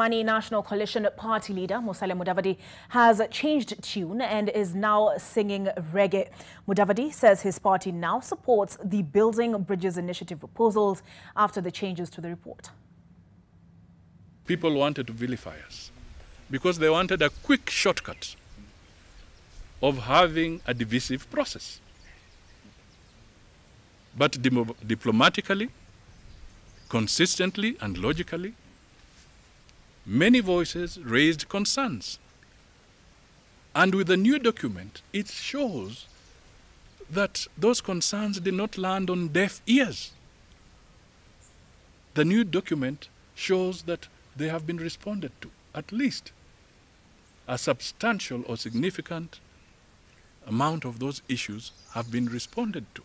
Mani National Coalition party leader Musalem Mudavadi has changed tune and is now singing reggae. Mudavadi says his party now supports the Building Bridges Initiative proposals after the changes to the report. People wanted to vilify us because they wanted a quick shortcut of having a divisive process. But diplomatically, consistently and logically, many voices raised concerns. And with the new document, it shows that those concerns did not land on deaf ears. The new document shows that they have been responded to, at least a substantial or significant amount of those issues have been responded to.